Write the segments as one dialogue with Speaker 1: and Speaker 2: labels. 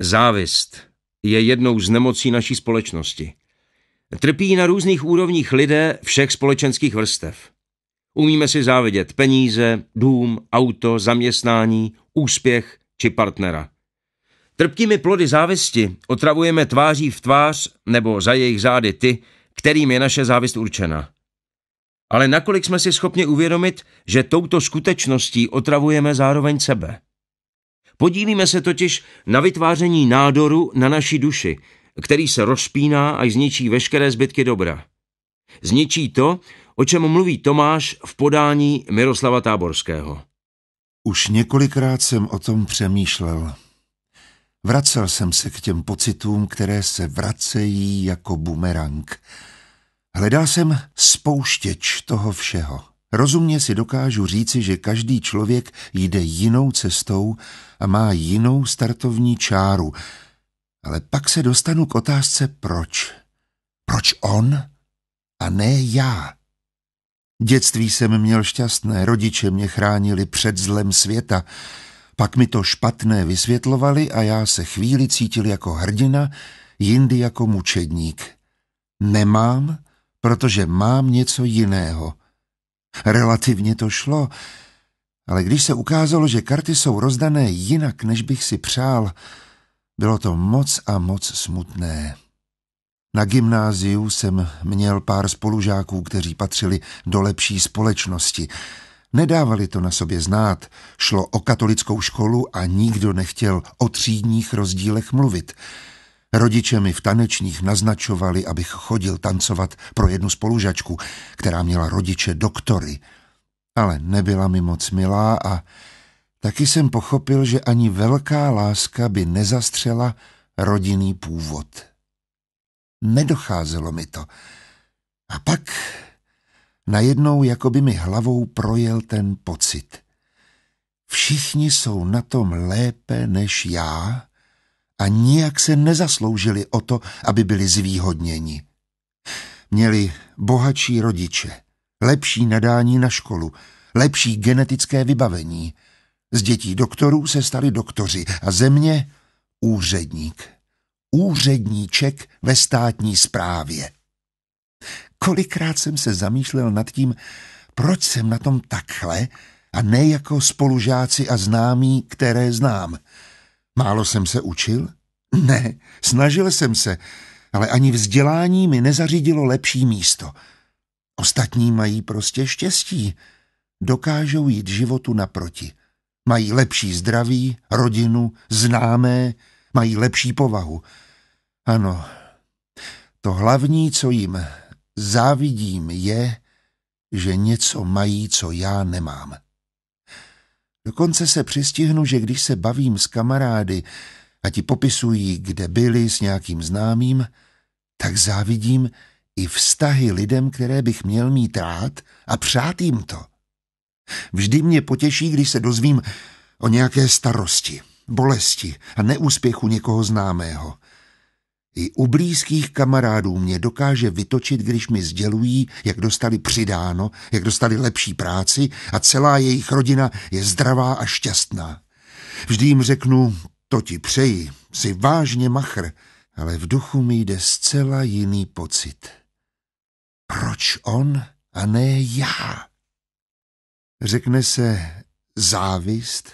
Speaker 1: Závist je jednou z nemocí naší společnosti. Trpí na různých úrovních lidé všech společenských vrstev. Umíme si závidět peníze, dům, auto, zaměstnání, úspěch či partnera. Trpkými plody závisti otravujeme tváří v tvář nebo za jejich zády ty, kterým je naše závist určena. Ale nakolik jsme si schopni uvědomit, že touto skutečností otravujeme zároveň sebe? Podílíme se totiž na vytváření nádoru na naší duši, který se rozpíná a zničí veškeré zbytky dobra. Zničí to, o čem mluví Tomáš v podání Miroslava Táborského. Už několikrát jsem o tom přemýšlel. Vracel jsem se k těm pocitům, které se vracejí jako bumerang. Hledal jsem spouštěč toho všeho. Rozumně si dokážu říci, že každý člověk jde jinou cestou a má jinou startovní čáru. Ale pak se dostanu k otázce proč. Proč on a ne já? Dětství jsem měl šťastné, rodiče mě chránili před zlem světa. Pak mi to špatné vysvětlovali a já se chvíli cítil jako hrdina, jindy jako mučedník. Nemám, protože mám něco jiného. Relativně to šlo, ale když se ukázalo, že karty jsou rozdané jinak, než bych si přál, bylo to moc a moc smutné. Na gymnáziu jsem měl pár spolužáků, kteří patřili do lepší společnosti. Nedávali to na sobě znát, šlo o katolickou školu a nikdo nechtěl o třídních rozdílech mluvit – Rodiče mi v tanečních naznačovali, abych chodil tancovat pro jednu spolužačku, která měla rodiče doktory. Ale nebyla mi moc milá a taky jsem pochopil, že ani velká láska by nezastřela rodinný původ. Nedocházelo mi to. A pak najednou jako by mi hlavou projel ten pocit. Všichni jsou na tom lépe než já a nijak se nezasloužili o to, aby byli zvýhodněni. Měli bohatší rodiče, lepší nadání na školu, lepší genetické vybavení. Z dětí doktorů se stali doktoři a země úředník. Úředníček ve státní správě. Kolikrát jsem se zamýšlel nad tím, proč jsem na tom takhle a ne jako spolužáci a známí, které znám – Málo jsem se učil? Ne, snažil jsem se, ale ani vzdělání mi nezařídilo lepší místo. Ostatní mají prostě štěstí. Dokážou jít životu naproti. Mají lepší zdraví, rodinu, známé, mají lepší povahu. Ano, to hlavní, co jim závidím, je, že něco mají, co já nemám. Dokonce se přistihnu, že když se bavím s kamarády a ti popisují, kde byli s nějakým známým, tak závidím i vztahy lidem, které bych měl mít rád a přát jim to. Vždy mě potěší, když se dozvím o nějaké starosti, bolesti a neúspěchu někoho známého – i u blízkých kamarádů mě dokáže vytočit, když mi sdělují, jak dostali přidáno, jak dostali lepší práci a celá jejich rodina je zdravá a šťastná. Vždy jim řeknu, to ti přeji, jsi vážně machr, ale v duchu mi jde zcela jiný pocit. Proč on a ne já? Řekne se závist,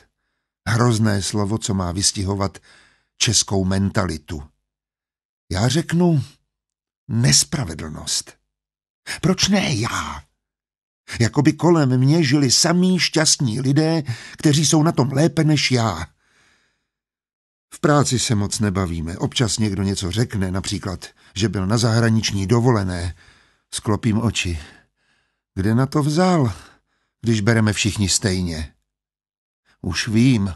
Speaker 1: hrozné slovo, co má vystihovat českou mentalitu – já řeknu nespravedlnost. Proč ne já? Jakoby kolem mě žili samí šťastní lidé, kteří jsou na tom lépe než já. V práci se moc nebavíme. Občas někdo něco řekne, například, že byl na zahraniční dovolené. Sklopím oči. Kde na to vzal, když bereme všichni stejně? Už vím.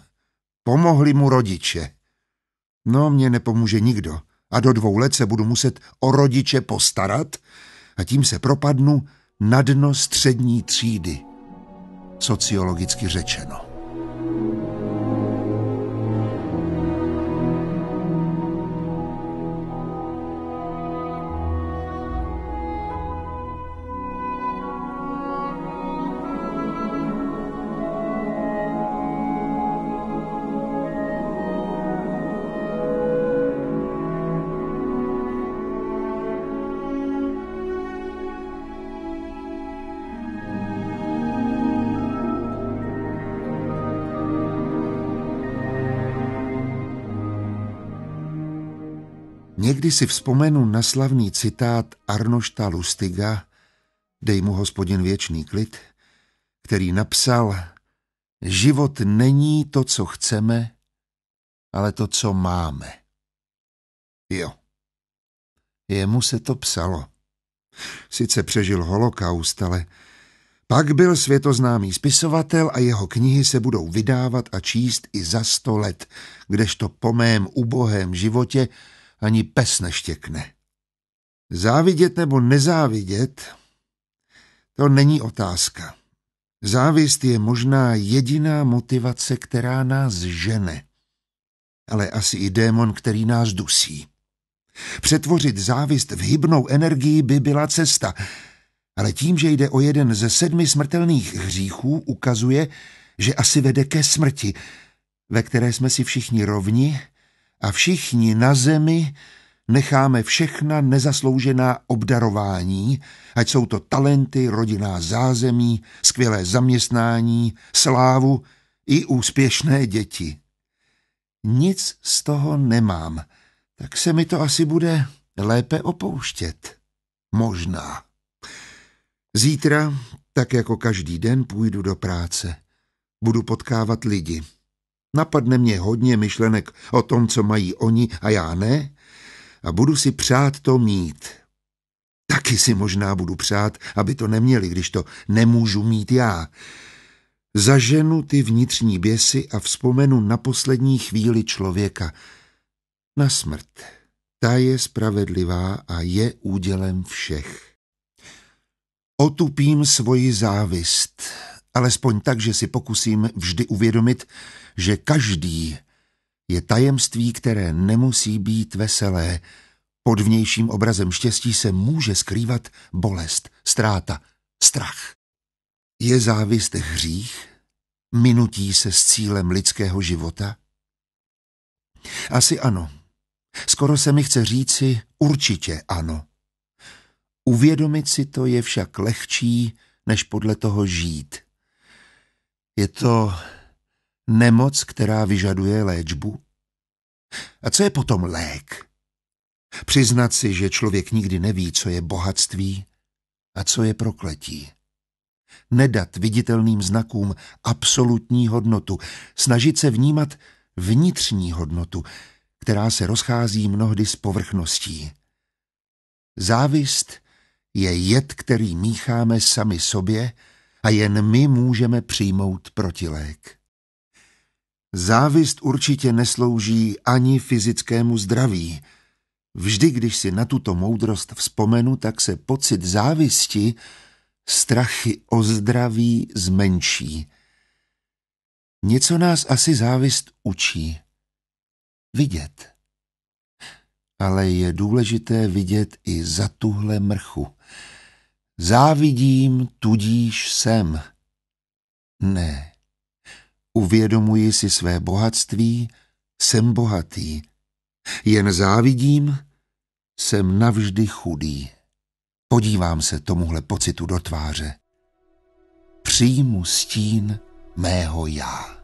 Speaker 1: Pomohli mu rodiče. No, mě nepomůže nikdo a do dvou let se budu muset o rodiče postarat a tím se propadnu na dno střední třídy, sociologicky řečeno. Někdy si vzpomenu na slavný citát Arnošta Lustiga, dej mu hospodin věčný klid, který napsal Život není to, co chceme, ale to, co máme. Jo. Jemu se to psalo. Sice přežil holokaust, ale pak byl světoznámý spisovatel a jeho knihy se budou vydávat a číst i za sto let, kdežto po mém ubohém životě ani pes neštěkne. Závidět nebo nezávidět, to není otázka. Závist je možná jediná motivace, která nás žene. Ale asi i démon, který nás dusí. Přetvořit závist v hybnou energii by byla cesta, ale tím, že jde o jeden ze sedmi smrtelných hříchů, ukazuje, že asi vede ke smrti, ve které jsme si všichni rovni a všichni na zemi necháme všechna nezasloužená obdarování, ať jsou to talenty, rodinná zázemí, skvělé zaměstnání, slávu i úspěšné děti. Nic z toho nemám, tak se mi to asi bude lépe opouštět. Možná. Zítra, tak jako každý den, půjdu do práce. Budu potkávat lidi. Napadne mě hodně myšlenek o tom, co mají oni a já ne, a budu si přát to mít. Taky si možná budu přát, aby to neměli, když to nemůžu mít já. Zaženu ty vnitřní běsy a vzpomenu na poslední chvíli člověka. Na smrt. Ta je spravedlivá a je údělem všech. Otupím svoji závist, alespoň tak, že si pokusím vždy uvědomit, že každý je tajemství, které nemusí být veselé. Pod vnějším obrazem štěstí se může skrývat bolest, ztráta, strach. Je závist hřích? Minutí se s cílem lidského života? Asi ano. Skoro se mi chce říci určitě ano. Uvědomit si to je však lehčí, než podle toho žít. Je to nemoc, která vyžaduje léčbu. A co je potom lék? Přiznat si, že člověk nikdy neví, co je bohatství a co je prokletí. Nedat viditelným znakům absolutní hodnotu, snažit se vnímat vnitřní hodnotu, která se rozchází mnohdy s povrchností. Závist je jed, který mícháme sami sobě, a jen my můžeme přijmout protilék. Závist určitě neslouží ani fyzickému zdraví. Vždy, když si na tuto moudrost vzpomenu, tak se pocit závisti, strachy o zdraví zmenší. Něco nás asi závist učí. Vidět. Ale je důležité vidět i za tuhle mrchu. Závidím, tudíž jsem. Ne. Uvědomuji si své bohatství, jsem bohatý. Jen závidím, jsem navždy chudý. Podívám se tomuhle pocitu do tváře. Přijmu stín mého já.